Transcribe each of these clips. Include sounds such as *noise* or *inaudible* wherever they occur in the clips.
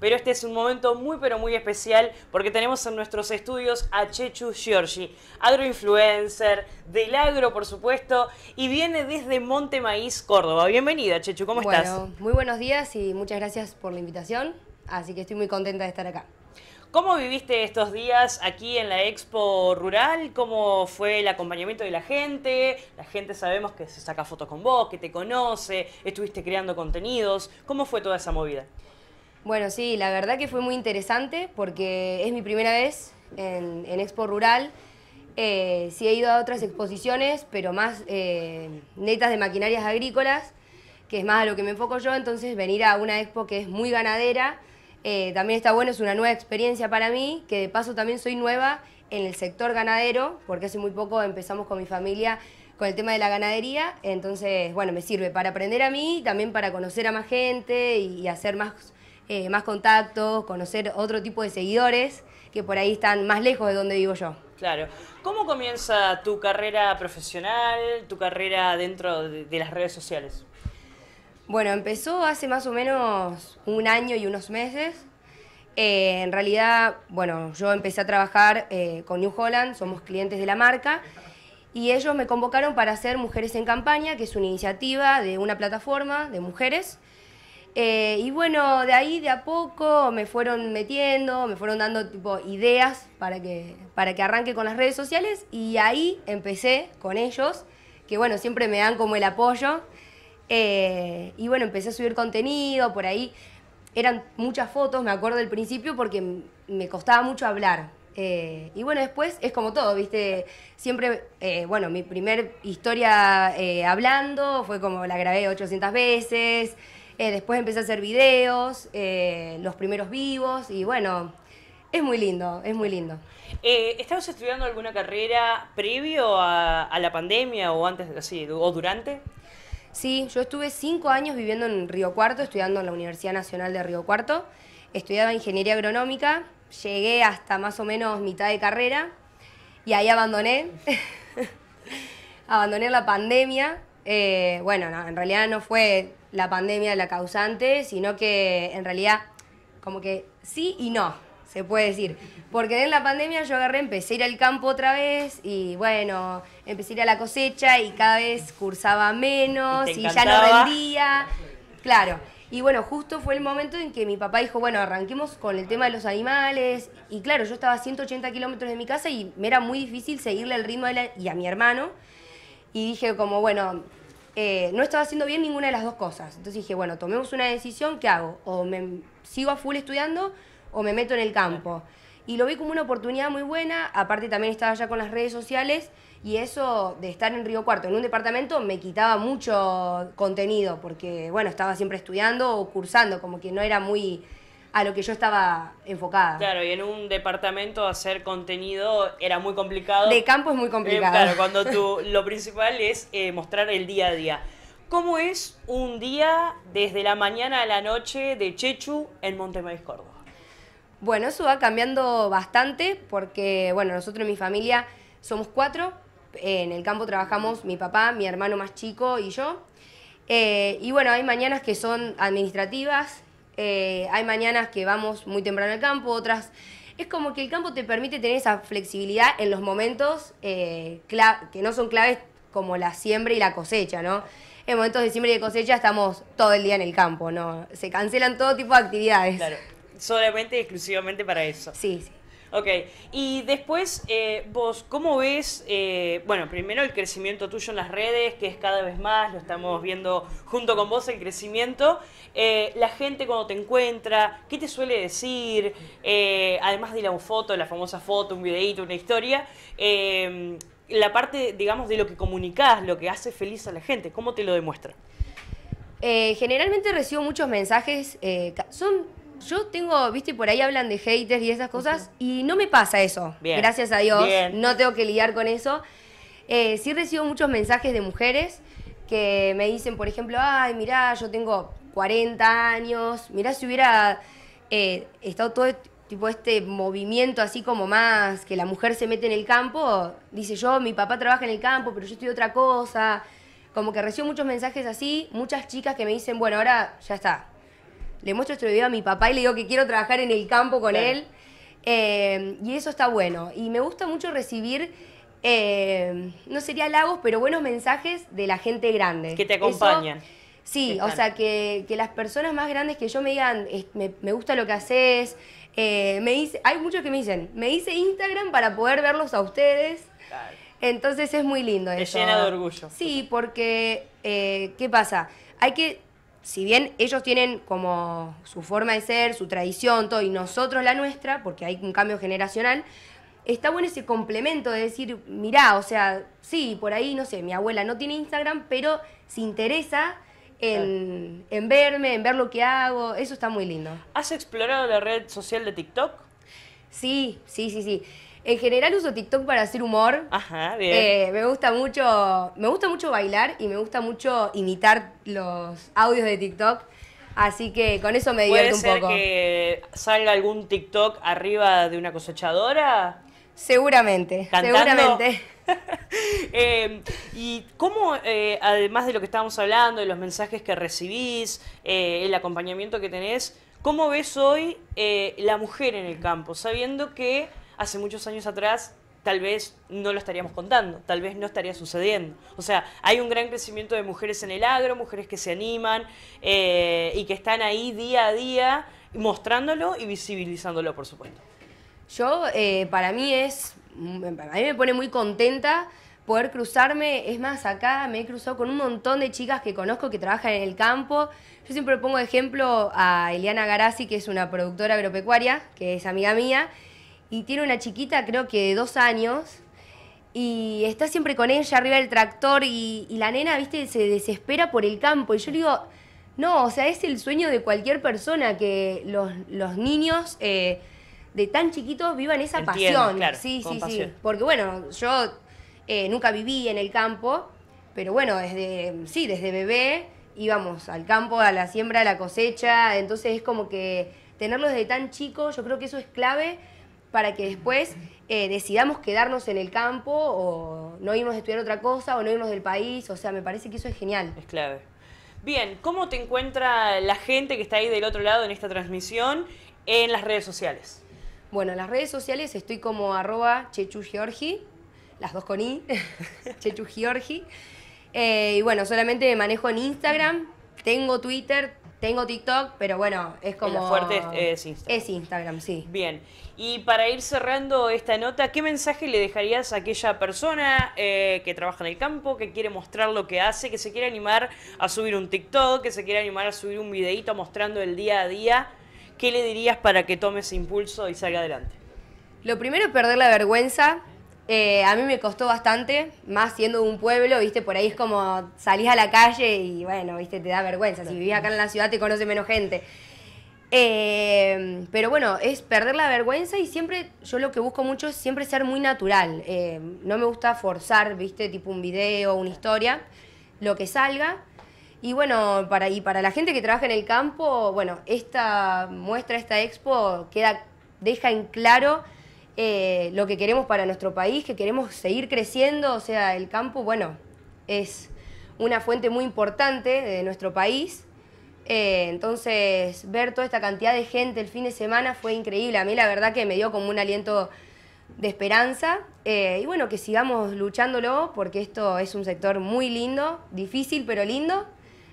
Pero este es un momento muy pero muy especial porque tenemos en nuestros estudios a Chechu Giorgi, agroinfluencer del agro por supuesto, y viene desde Monte Maíz, Córdoba. Bienvenida Chechu, ¿cómo estás? Muy buenos días y muchas gracias por la invitación, así que estoy muy contenta de estar acá. ¿Cómo viviste estos días aquí en la Expo Rural? ¿Cómo fue el acompañamiento de la gente? La gente sabemos que se saca fotos con vos, que te conoce, estuviste creando contenidos. ¿Cómo fue toda esa movida? Bueno, sí, la verdad que fue muy interesante porque es mi primera vez en, Expo Rural. Eh, sí he ido a otras exposiciones, pero más eh, netas de maquinarias agrícolas, que es más a lo que me enfoco yo. Entonces venir a una expo que es muy ganadera, eh, también está bueno, es una nueva experiencia para mí, que de paso también soy nueva en el sector ganadero, porque hace muy poco empezamos con mi familia con el tema de la ganadería, entonces, bueno, me sirve para aprender a mí, también para conocer a más gente y hacer eh, más, contactos, conocer otro tipo de seguidores que por ahí están más lejos de donde vivo yo. Claro. ¿Cómo comienza tu carrera profesional, tu carrera dentro de las redes sociales? Bueno, empezó hace más o menos un año y unos meses. Eh, en realidad, bueno, yo empecé a trabajar eh, con New Holland, somos clientes de la marca, y ellos me convocaron para hacer Mujeres en Campaña, que es una iniciativa de una plataforma de mujeres. Eh, y bueno, de ahí de a poco me fueron metiendo, me fueron dando tipo ideas para que, para que arranque con las redes sociales y ahí empecé con ellos, que bueno, siempre me dan como el apoyo. Eh, y bueno, empecé a subir contenido, por ahí eran muchas fotos, me acuerdo del principio, porque me costaba mucho hablar. Eh, y bueno, después es como todo, ¿viste? Siempre, eh, bueno, mi primer historia hablando fue como la grabé 800 veces, después empecé a hacer videos, los primeros vivos, y bueno, es muy lindo, es muy lindo. Eh, ¿Estabas estudiando alguna carrera previo a, la pandemia o antes, así, o durante? Sí, yo estuve cinco años viviendo en Río Cuarto, estudiando en la Universidad Nacional de Río Cuarto. Estudiaba ingeniería agronómica, llegué hasta más o menos mitad de carrera y ahí abandoné. *laughs* abandoné la pandemia. Eh, bueno, en realidad no fue la pandemia la causante, sino que en realidad como que sí y no se puede decir. Porque en la pandemia yo agarré, empecé a ir al campo otra vez y bueno, empecé a ir a la cosecha y cada vez cursaba menos y, ya no vendía Claro. Y bueno, justo fue el momento en que mi papá dijo, bueno, arranquemos con el tema de los animales. Y claro, yo estaba a 180 kilómetros de mi casa y me era muy difícil seguirle el ritmo él y a mi hermano. Y dije como, bueno, eh, no estaba haciendo bien ninguna de las dos cosas. Entonces dije, bueno, tomemos una decisión, ¿qué hago? O me sigo a full estudiando o me meto en el campo. Y lo vi como una oportunidad muy buena, aparte también estaba ya con las redes sociales y eso de estar en Río Cuarto, en un departamento, me quitaba mucho contenido, porque bueno, estaba siempre estudiando o cursando, como que no era muy a lo que yo estaba enfocada. Claro, y en un departamento hacer contenido era muy complicado. De campo es muy eh, complicado. claro, *laughs* cuando tú lo principal es eh, mostrar el día a día. ¿Cómo es un día desde la mañana a la noche de Chechu en Montemayor, Córdoba? Bueno, eso va cambiando bastante porque, bueno, nosotros en mi familia somos cuatro. Eh, en el campo trabajamos mi papá, mi hermano más chico y yo. Eh, y bueno, hay mañanas que son administrativas, eh, hay mañanas que vamos muy temprano al campo, otras... Es como que el campo te permite tener esa flexibilidad en los momentos que no son claves como la siembra y la cosecha, ¿no? En momentos de siembra y de cosecha estamos todo el día en el campo, ¿no? Se cancelan todo tipo de actividades solamente y exclusivamente para eso. Sí, sí. Ok, y después eh, vos, ¿cómo ves, eh, bueno, primero el crecimiento tuyo en las redes, que es cada vez más, lo estamos viendo junto con vos, el crecimiento, eh, la gente cuando te encuentra, qué te suele decir, además de la foto, la famosa foto, un videíto, una historia, em, la parte, digamos, de lo que comunicas, lo que hace feliz a la gente, ¿cómo te lo demuestra? generalmente recibo muchos mensajes, son yo tengo, viste, por ahí hablan de haters y esas cosas, y no me pasa eso. Gracias a Dios, no tengo que lidiar con eso. Eh, sí recibo muchos mensajes de mujeres que me dicen, por ejemplo, ay, mirá, yo tengo 40 años, mirá si hubiera eh, estado todo este, tipo este movimiento así como más, que la mujer se mete en el campo, dice yo, mi papá trabaja en el campo, pero yo estoy otra cosa. Como que recibo muchos mensajes así, muchas chicas que me dicen, bueno, ahora ya está, le muestro este video a mi papá y le digo que quiero trabajar en el campo con él. Em, y eso está bueno. Y me gusta mucho recibir, em, no sería halagos, pero buenos mensajes de la gente grande. Que te acompañan. sí, o sea, que, las personas más grandes que yo me digan, me, gusta lo que haces. Eh, me hay muchos que me dicen, me hice Instagram para poder verlos a ustedes. Entonces es muy lindo eso. llena de orgullo. Sí, porque, eh, ¿qué pasa? Hay que si bien ellos tienen como su forma de ser, su tradición, todo, y nosotros la nuestra, porque hay un cambio generacional, está bueno ese complemento de decir, mirá, o sea, sí, por ahí, no sé, mi abuela no tiene Instagram, pero se interesa en, en verme, en ver lo que hago, eso está muy lindo. ¿Has explorado la red social de TikTok? Sí, sí, sí, sí. En general uso TikTok para hacer humor. Ajá, bien. Eh, me gusta mucho, me gusta mucho bailar y me gusta mucho imitar los audios de TikTok. Así que con eso me divierto un poco. ¿Puede ser que salga algún TikTok arriba de una cosechadora? Seguramente, seguramente. *laughs* Eh, y cómo, eh, además de lo que estábamos hablando, de los mensajes que recibís, el acompañamiento que tenés, ¿cómo ves hoy la mujer en el campo? Sabiendo que hace muchos años atrás tal vez no lo estaríamos contando, tal vez no estaría sucediendo. O sea, hay un gran crecimiento de mujeres en el agro, mujeres que se animan eh, y que están ahí día a día mostrándolo y visibilizándolo, por supuesto. Yo, eh, para mí es, a mí me pone muy contenta poder cruzarme, es más, acá me he cruzado con un montón de chicas que conozco que trabajan en el campo. Yo siempre pongo ejemplo a Eliana Garazzi, que es una productora agropecuaria, que es amiga mía, y tiene una chiquita, creo que de dos años, y está siempre con ella arriba del tractor y, la nena, viste, se desespera por el campo. Y yo le digo, no, o sea, es el sueño de cualquier persona que los, los niños eh, de tan chiquitos vivan esa pasión. sí, sí, sí. Porque bueno, yo eh, nunca viví en el campo, pero bueno, desde, sí, desde bebé íbamos al campo, a la siembra, a la cosecha, entonces es como que tenerlos de tan chico, yo creo que eso es clave para que después eh, decidamos quedarnos en el campo o no irnos a estudiar otra cosa o no irnos del país. O sea, me parece que eso es genial. Es clave. Bien, ¿cómo te encuentra la gente que está ahí del otro lado en esta transmisión en las redes sociales? Bueno, en las redes sociales estoy como arroba Georgi, las dos con i, *laughs* ChechuGeorgi. Eh, y bueno, solamente manejo en Instagram, tengo Twitter, tengo TikTok, pero bueno, es como. fuerte es, Instagram. Es Instagram, sí. Bien. Y para ir cerrando esta nota, ¿qué mensaje le dejarías a aquella persona eh, que trabaja en el campo, que quiere mostrar lo que hace, que se quiere animar a subir un TikTok, que se quiere animar a subir un videíto mostrando el día a día? ¿Qué le dirías para que tome ese impulso y salga adelante? Lo primero es perder la vergüenza eh, a mí me costó bastante, más siendo de un pueblo, viste, por ahí es como salís a la calle y bueno, viste, te da vergüenza. Si vivís acá en la ciudad te conoce menos gente. Eh, pero bueno, es perder la vergüenza y siempre, yo lo que busco mucho es siempre ser muy natural. Eh, no me gusta forzar, viste, tipo un video, una historia, lo que salga. Y bueno, para, y para la gente que trabaja en el campo, bueno, esta muestra, esta expo, queda, deja en claro eh, lo que queremos para nuestro país, que queremos seguir creciendo, o sea, el campo, bueno, es una fuente muy importante de nuestro país. Eh, entonces, ver toda esta cantidad de gente el fin de semana fue increíble. A mí la verdad que me dio como un aliento de esperanza. Eh, y bueno, que sigamos luchándolo porque esto es un sector muy lindo, difícil pero lindo.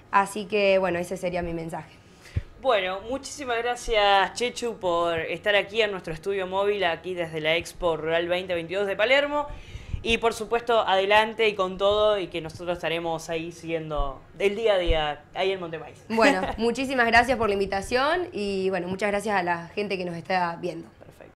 Así que bueno, ese sería mi mensaje. Bueno, muchísimas gracias Chechu por estar aquí en nuestro estudio móvil, aquí desde la Expo Rural 2022 de Palermo. Y por supuesto, adelante y con todo, y que nosotros estaremos ahí siguiendo del día a día ahí en Montevideo. Bueno, *laughs* muchísimas gracias por la invitación y bueno, muchas gracias a la gente que nos está viendo. Perfecto.